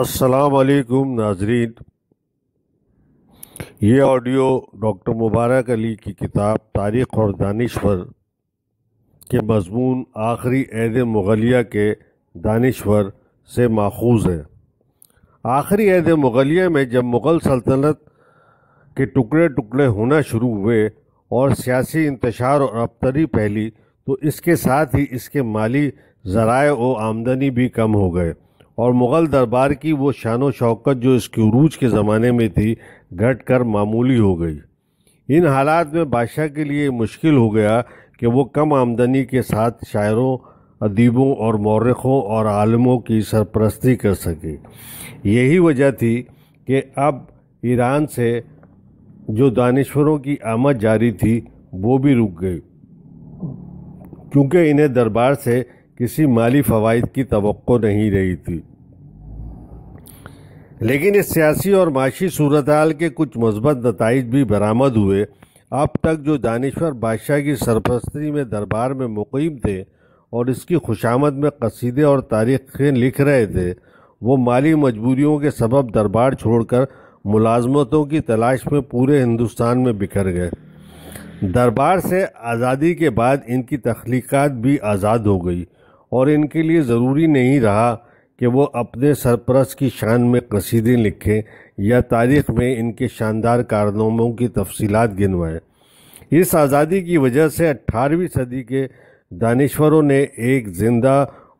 असलकुम नाजरीन ये ऑडियो डॉक्टर मुबारक अली की किताब तारीख़ और दानश्वर के मजमून आखिरी एद मुगलिया के दानश्वर से माखूज़ है आखिरी एद मुगलिया में जब मुग़ल सल्तनत के टुकड़े टुकड़े होना शुरू हुए और सियासी इंतशार और अबतरी फैली तो इसके साथ ही इसके माली ज़राए व आमदनी भी कम हो गए और मुग़ल दरबार की वो शान शौकत जो इसके उरूज के ज़माने में थी घट कर मामूली हो गई इन हालात में बादशाह के लिए मुश्किल हो गया कि वो कम आमदनी के साथ शायरों अदीबों और मौरखों और आलमों की सरपरस्ती कर सके यही वजह थी कि अब ईरान से जो दानश्वरों की आमद जारी थी वो भी रुक गई क्योंकि इन्हें दरबार से किसी माली फ़वाद की तो नहीं रही थी लेकिन इस सियासी और माशी सूरत के कुछ مثبت नतज भी बरामद हुए अब तक जो दानश्वर बादशाह की सरपरस्ती में दरबार में मुकीम थे और इसकी खुशामद में कसीदे और तारीखें लिख रहे थे वो माली मजबूरियों के सबब दरबार छोड़कर मुलाजमतों की तलाश में पूरे हिंदुस्तान में बिखर गए दरबार से आज़ादी के बाद इनकी तख्लीक भी आज़ाद हो गई और इनके लिए ज़रूरी नहीं रहा कि वो अपने सरपरस की शान में कसीदें लिखें या तारीख़ में इनके शानदार कारनामों की तफसीत गिनवाएं इस आज़ादी की वजह से 18वीं सदी के दानश्वरों ने एक ज़िंदा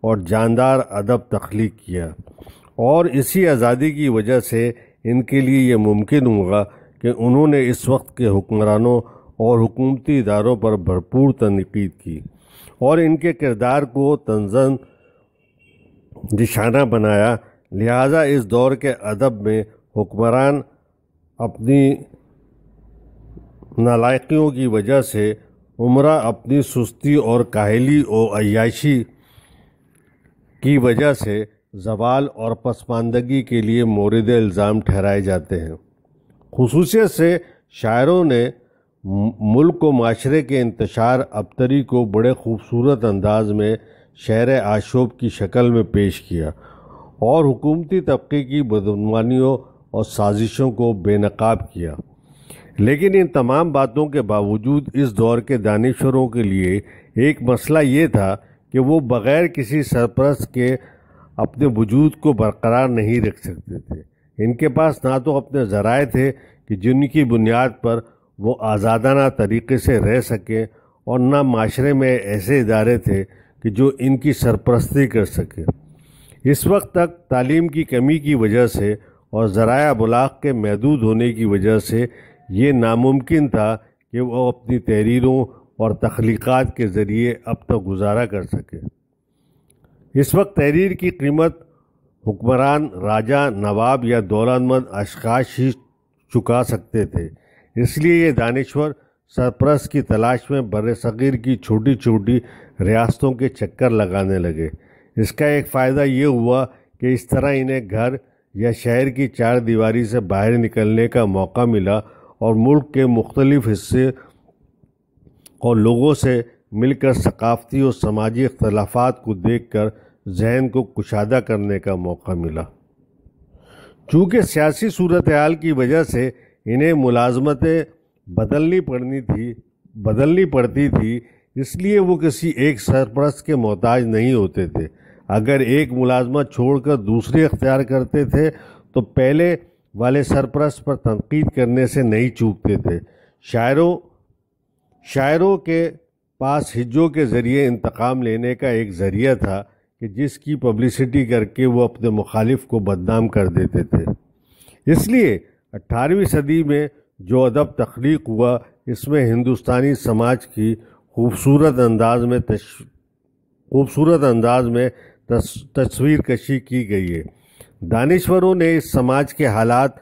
और जानदार अदब तख्लीक किया और इसी आज़ादी की वजह से इनके लिए ये मुमकिन हुआ कि उन्होंने इस वक्त के हुक्मरानों और हुकूमती इदारों पर भरपूर तनकीद की और इनके किरदार को तंजन निशाना बनाया लिहाजा इस दौर के अदब में हुक्मरान अपनी नालायकियों की वजह से उम्र अपनी सुस्ती और काहली और अयाशी की वजह से जवाल और पसमानदगी के लिए मोरद इल्ज़ाम ठहराए जाते हैं खसूसियत से शायरों ने मुल्क व माशरे के इंतशार अबतरी को बड़े खूबसूरत अंदाज में शहर आशोब की शक्ल में पेश किया और हुकूमती तबके की बदनवानियों और साजिशों को बेनकाब किया लेकिन इन तमाम बातों के बावजूद इस दौर के दानश्वरों के लिए एक मसला ये था कि वो बग़ैर किसी सरपरस के अपने वजूद को बरकरार नहीं रख सकते थे इनके पास ना तो अपने ज़राए थे कि जिनकी बुनियाद पर वो आज़ादाना तरीके से रह सकें और न माशरे में ऐसे इदारे थे कि जो इनकी सरपरस्ती कर सकें इस वक्त तक तालीम की कमी की वजह से और ज़राया बुलाक के महदूद होने की वजह से ये नामुमकिन था कि वो अपनी तहरीरों और तख्लीक़ात के ज़रिए अब तक तो गुजारा कर सके इस वक्त तहरीर की कीमत हुक्मरान राजा नवाब या दौलानमंद अशकाश ही चुका सकते थे इसलिए ये दानश्वर सरप्रस की तलाश में बर सग़ीर की छोटी छोटी रियासतों के चक्कर लगाने लगे इसका एक फ़ायदा ये हुआ कि इस तरह इन्हें घर या शहर की चार दीवारी से बाहर निकलने का मौका मिला और मुल्क के मुख्तलिफ़ हिस्से और लोगों से मिलकर सकाफ़ती और समाजी अख्तलाफात को देख कर जहन को कुशादा करने का मौका मिला चूँकि सियासी सूरत हाल की वजह से इन्हें मुलाजमतें बदलनी पड़नी थी बदलनी पड़ती थी इसलिए वो किसी एक सरपरस्त के मोहताज नहीं होते थे अगर एक मुलाजमत छोड़कर दूसरी अख्तियार करते थे तो पहले वाले सरपरस्त पर तनकीद करने से नहीं चूकते थे शायरों शायरों के पास हिजों के ज़रिए इंतकाम लेने का एक ज़रिया था कि जिसकी पब्लिसिटी करके वो अपने मुखालिफ को बदनाम कर देते थे इसलिए अट्ठारहवीं सदी में जो अदब तख्लीक हुआ इसमें हिंदुस्तानी समाज की खूबसूरत अंदाज में खूबसूरत अंदाज में तस्वीर कशी की गई है दानश्वरों ने इस समाज के हालात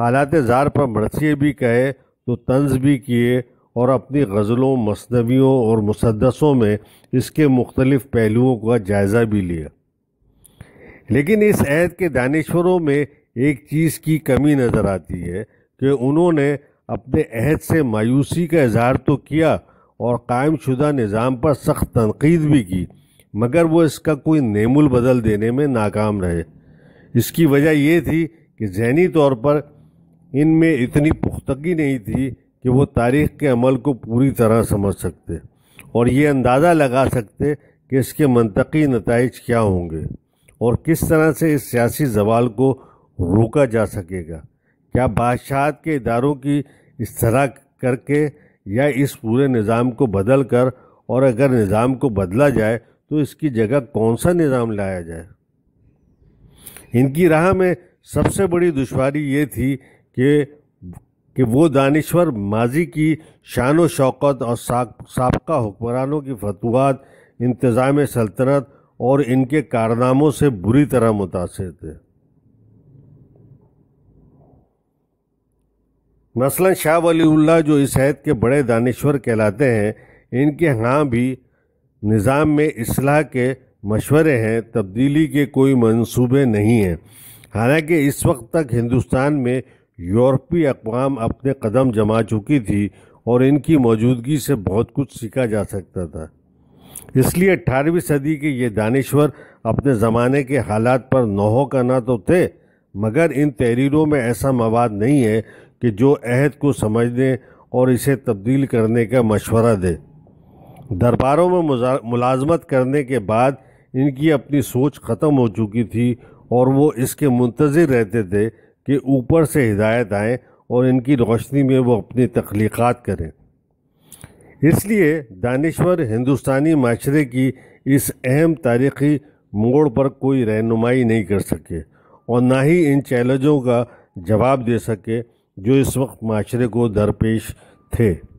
हालात ज़ार पर मरसिए भी कहे तो तंज भी किए और अपनी गज़लों मसनवियों और मुसदसों में इसके मुख्तलिफ़ पहलुओं का जायज़ा भी लिया लेकिन इस ऐद के दानश्वरों में एक चीज़ की कमी नज़र आती है कि उन्होंने अपने अहद से मायूसी का इजहार तो किया और कायम शुदा निज़ाम पर सख्त तनकीद भी की मगर वो इसका कोई नेमुल बदल देने में नाकाम रहे इसकी वजह ये थी कि जहनी तौर पर इनमें इतनी पुख्तगी नहीं थी कि वो तारीख़ के अमल को पूरी तरह समझ सकते और ये अंदाज़ा लगा सकते कि इसके मनतकी नतज क्या होंगे और किस तरह से इस सियासी जवाल को रोका जा सकेगा क्या बादशाह के इदारों की इस तरह करके या इस पूरे निज़ाम को बदल कर और अगर निज़ाम को बदला जाए तो इसकी जगह कौन सा निज़ाम लाया जाए इनकी राह में सबसे बड़ी दुशारी ये थी कि कि वो दानश्वर माजी की शान व शौकत और सबका हुक्मरानों की फतवात इंतज़ाम सल्तनत और इनके कारनामों से बुरी तरह मुतासर थे मसलन शाह वली जो इस हैद के बड़े दानश्वर कहलाते हैं इनके यहाँ भी निज़ाम में असलाह के मशवरे हैं तब्दीली के कोई मंसूबे नहीं हैं हालांकि इस वक्त तक हिंदुस्तान में यूरोपी अकवाम अपने कदम जमा चुकी थी और इनकी मौजूदगी से बहुत कुछ सीखा जा सकता था इसलिए अट्ठारहवीं सदी के ये दानश्वर अपने ज़माने के हालात पर नौहों का ना तो थे मगर इन तहरीरों में ऐसा मवाद नहीं है कि जो अहद को समझने और इसे तब्दील करने का मशवरा दे दरबारों में मुलाजमत करने के बाद इनकी अपनी सोच ख़त्म हो चुकी थी और वो इसके मुंतज़र रहते थे कि ऊपर से हिदायत आए और इनकी रोशनी में वो अपनी तख्लीक़ात करें इसलिए दानश्वर हिंदुस्तानी माशरे की इस अहम तारीखी मोड़ पर कोई रहनुमाई नहीं कर सके और ना ही इन चैलेंजों का जवाब दे सके जो इस वक्त माशरे को दरपेश थे